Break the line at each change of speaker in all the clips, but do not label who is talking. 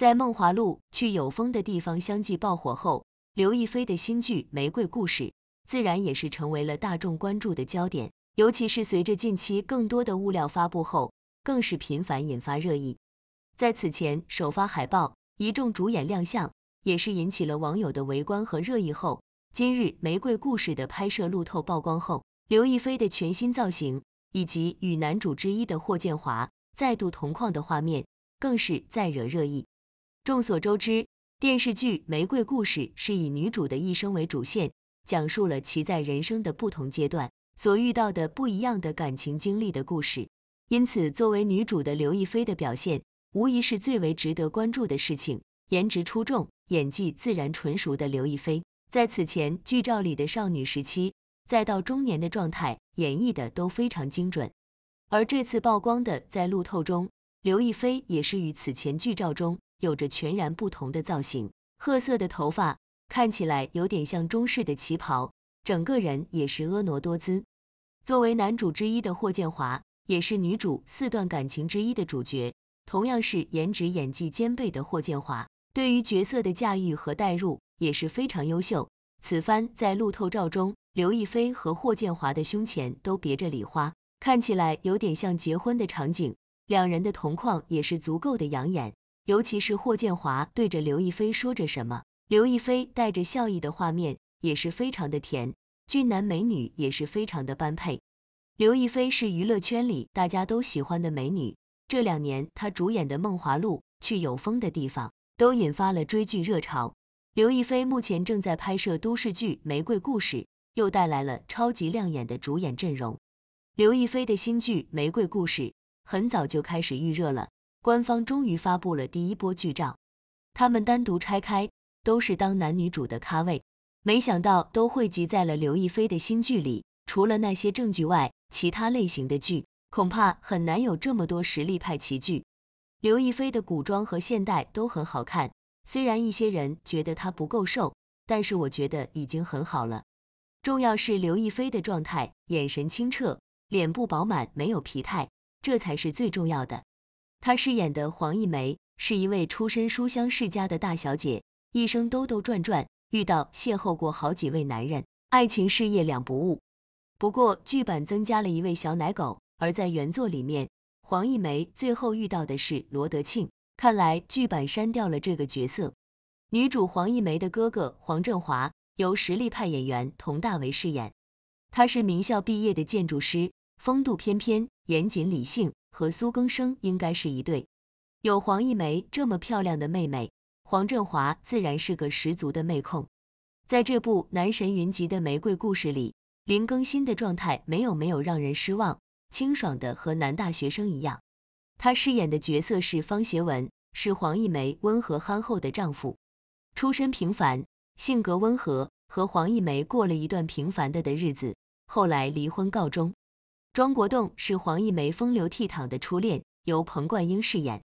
在《梦华录》去有风的地方相继爆火后，刘亦菲的新剧《玫瑰故事》自然也是成为了大众关注的焦点。尤其是随着近期更多的物料发布后，更是频繁引发热议。在此前首发海报，一众主演亮相也是引起了网友的围观和热议后，今日《玫瑰故事》的拍摄路透曝光后，刘亦菲的全新造型以及与男主之一的霍建华再度同框的画面，更是再惹热议。众所周知，电视剧《玫瑰故事》是以女主的一生为主线，讲述了其在人生的不同阶段所遇到的不一样的感情经历的故事。因此，作为女主的刘亦菲的表现无疑是最为值得关注的事情。颜值出众、演技自然纯熟的刘亦菲，在此前剧照里的少女时期，再到中年的状态，演绎的都非常精准。而这次曝光的在路透中，刘亦菲也是与此前剧照中。有着全然不同的造型，褐色的头发看起来有点像中式的旗袍，整个人也是婀娜多姿。作为男主之一的霍建华，也是女主四段感情之一的主角，同样是颜值演技兼备的霍建华，对于角色的驾驭和代入也是非常优秀。此番在路透照中，刘亦菲和霍建华的胸前都别着礼花，看起来有点像结婚的场景，两人的同框也是足够的养眼。尤其是霍建华对着刘亦菲说着什么，刘亦菲带着笑意的画面也是非常的甜，俊男美女也是非常的般配。刘亦菲是娱乐圈里大家都喜欢的美女，这两年她主演的《梦华录》《去有风的地方》都引发了追剧热潮。刘亦菲目前正在拍摄都市剧《玫瑰故事》，又带来了超级亮眼的主演阵容。刘亦菲的新剧《玫瑰故事》很早就开始预热了。官方终于发布了第一波剧照，他们单独拆开都是当男女主的咖位，没想到都汇集在了刘亦菲的新剧里。除了那些正剧外，其他类型的剧恐怕很难有这么多实力派齐聚。刘亦菲的古装和现代都很好看，虽然一些人觉得她不够瘦，但是我觉得已经很好了。重要是刘亦菲的状态，眼神清澈，脸部饱满，没有疲态，这才是最重要的。她饰演的黄亦玫是一位出身书香世家的大小姐，一生兜兜转转，遇到邂逅过好几位男人，爱情事业两不误。不过剧版增加了一位小奶狗，而在原作里面，黄亦玫最后遇到的是罗德庆。看来剧版删掉了这个角色。女主黄亦玫的哥哥黄振华由实力派演员佟大为饰演，他是名校毕业的建筑师，风度翩翩，严谨理性。和苏更生应该是一对，有黄一梅这么漂亮的妹妹，黄振华自然是个十足的妹控。在这部男神云集的《玫瑰故事》里，林更新的状态没有没有让人失望，清爽的和男大学生一样。他饰演的角色是方协文，是黄一梅温和憨厚的丈夫，出身平凡，性格温和，和黄一梅过了一段平凡的的日子，后来离婚告终。庄国栋是黄一梅风流倜傥的初恋，由彭冠英饰演。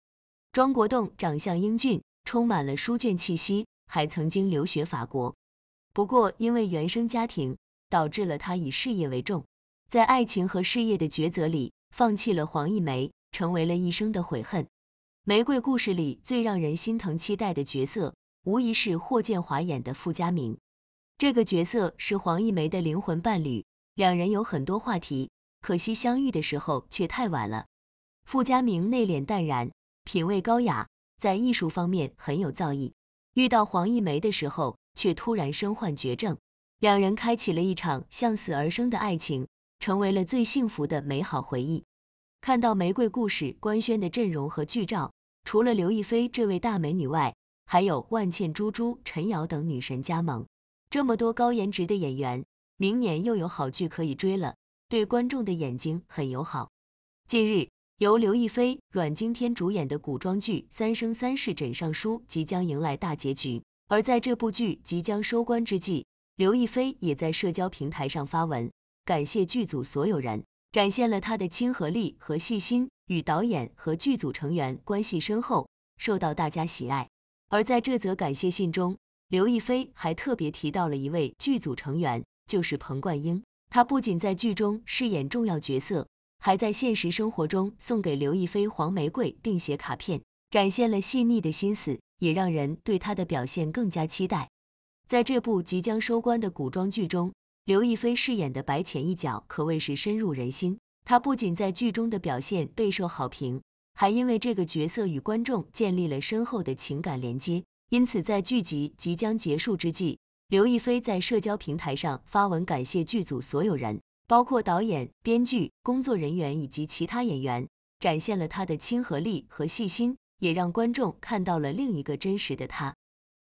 庄国栋长相英俊，充满了书卷气息，还曾经留学法国。不过，因为原生家庭，导致了他以事业为重，在爱情和事业的抉择里，放弃了黄一梅，成为了一生的悔恨。《玫瑰故事》里最让人心疼、期待的角色，无疑是霍建华演的傅家明。这个角色是黄一梅的灵魂伴侣，两人有很多话题。可惜相遇的时候却太晚了。傅家明内敛淡然，品味高雅，在艺术方面很有造诣。遇到黄亦玫的时候，却突然身患绝症，两人开启了一场向死而生的爱情，成为了最幸福的美好回忆。看到《玫瑰故事》官宣的阵容和剧照，除了刘亦菲这位大美女外，还有万茜、朱珠、陈瑶等女神加盟，这么多高颜值的演员，明年又有好剧可以追了。对观众的眼睛很友好。近日，由刘亦菲、阮经天主演的古装剧《三生三世枕上书》即将迎来大结局。而在这部剧即将收官之际，刘亦菲也在社交平台上发文，感谢剧组所有人，展现了她的亲和力和细心，与导演和剧组成员关系深厚，受到大家喜爱。而在这则感谢信中，刘亦菲还特别提到了一位剧组成员，就是彭冠英。他不仅在剧中饰演重要角色，还在现实生活中送给刘亦菲黄玫瑰，并写卡片，展现了细腻的心思，也让人对他的表现更加期待。在这部即将收官的古装剧中，刘亦菲饰演的白浅一角可谓是深入人心。她不仅在剧中的表现备受好评，还因为这个角色与观众建立了深厚的情感连接，因此在剧集即将结束之际。刘亦菲在社交平台上发文感谢剧组所有人，包括导演、编剧、工作人员以及其他演员，展现了她的亲和力和细心，也让观众看到了另一个真实的她。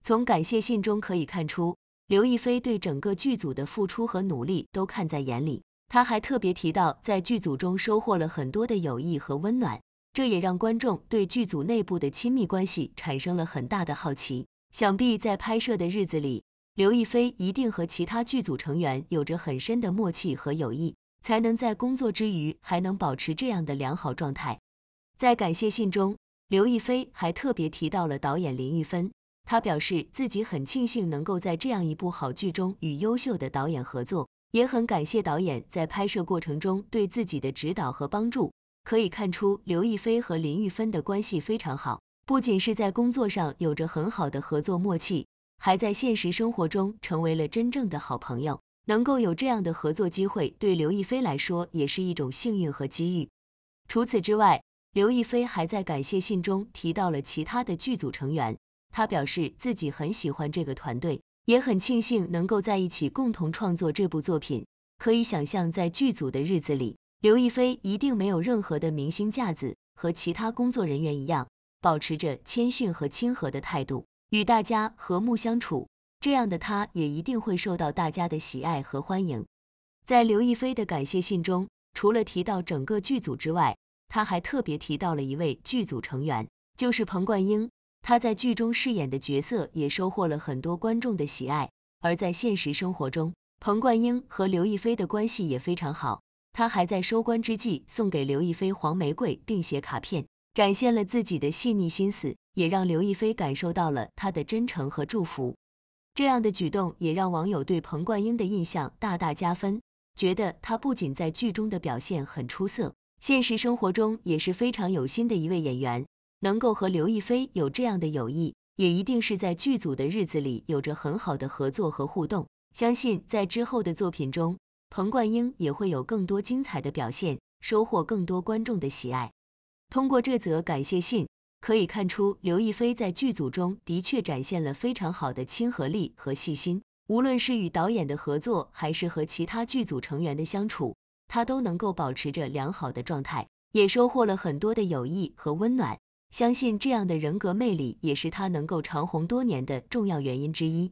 从感谢信中可以看出，刘亦菲对整个剧组的付出和努力都看在眼里。她还特别提到，在剧组中收获了很多的友谊和温暖，这也让观众对剧组内部的亲密关系产生了很大的好奇。想必在拍摄的日子里。刘亦菲一定和其他剧组成员有着很深的默契和友谊，才能在工作之余还能保持这样的良好状态。在感谢信中，刘亦菲还特别提到了导演林玉芬，她表示自己很庆幸能够在这样一部好剧中与优秀的导演合作，也很感谢导演在拍摄过程中对自己的指导和帮助。可以看出，刘亦菲和林玉芬的关系非常好，不仅是在工作上有着很好的合作默契。还在现实生活中成为了真正的好朋友。能够有这样的合作机会，对刘亦菲来说也是一种幸运和机遇。除此之外，刘亦菲还在感谢信中提到了其他的剧组成员。她表示自己很喜欢这个团队，也很庆幸能够在一起共同创作这部作品。可以想象，在剧组的日子里，刘亦菲一定没有任何的明星架子，和其他工作人员一样，保持着谦逊和亲和的态度。与大家和睦相处，这样的他也一定会受到大家的喜爱和欢迎。在刘亦菲的感谢信中，除了提到整个剧组之外，他还特别提到了一位剧组成员，就是彭冠英。他在剧中饰演的角色也收获了很多观众的喜爱。而在现实生活中，彭冠英和刘亦菲的关系也非常好。他还在收官之际送给刘亦菲黄玫瑰，并写卡片。展现了自己的细腻心思，也让刘亦菲感受到了他的真诚和祝福。这样的举动也让网友对彭冠英的印象大大加分，觉得他不仅在剧中的表现很出色，现实生活中也是非常有心的一位演员。能够和刘亦菲有这样的友谊，也一定是在剧组的日子里有着很好的合作和互动。相信在之后的作品中，彭冠英也会有更多精彩的表现，收获更多观众的喜爱。通过这则感谢信可以看出，刘亦菲在剧组中的确展现了非常好的亲和力和细心。无论是与导演的合作，还是和其他剧组成员的相处，她都能够保持着良好的状态，也收获了很多的友谊和温暖。相信这样的人格魅力，也是她能够长红多年的重要原因之一。